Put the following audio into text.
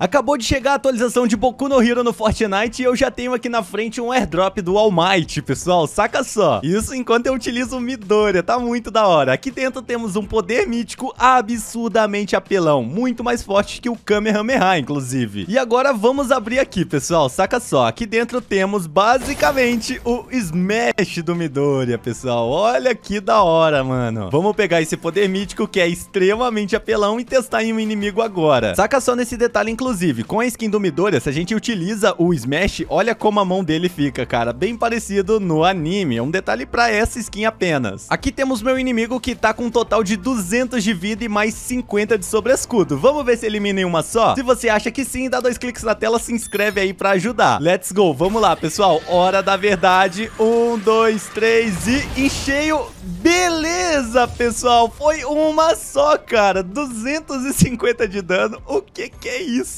Acabou de chegar a atualização de Boku no Hero no Fortnite e eu já tenho aqui na frente um airdrop do All Might, pessoal, saca só. Isso enquanto eu utilizo o Midoriya, tá muito da hora. Aqui dentro temos um poder mítico absurdamente apelão, muito mais forte que o Kamehameha, inclusive. E agora vamos abrir aqui, pessoal, saca só. Aqui dentro temos basicamente o Smash do Midoriya, pessoal. Olha que da hora, mano. Vamos pegar esse poder mítico que é extremamente apelão e testar em um inimigo agora. Saca só nesse detalhe, inclusive Inclusive, com a skin do Midoriya, se a gente utiliza o Smash, olha como a mão dele fica, cara. Bem parecido no anime. É um detalhe pra essa skin apenas. Aqui temos meu inimigo que tá com um total de 200 de vida e mais 50 de sobrescudo. Vamos ver se elimina em uma só? Se você acha que sim, dá dois cliques na tela, se inscreve aí pra ajudar. Let's go. Vamos lá, pessoal. Hora da verdade. Um, dois, três e encheio. Beleza, pessoal. Foi uma só, cara. 250 de dano. O que que é isso?